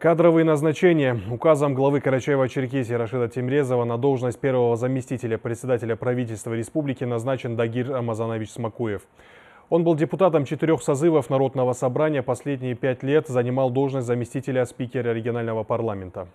Кадровые назначения. Указом главы Карачаева-Черкесии Рашида Тимрезова на должность первого заместителя председателя правительства республики назначен Дагир Амазанович Смакуев. Он был депутатом четырех созывов Народного собрания, последние пять лет занимал должность заместителя спикера регионального парламента.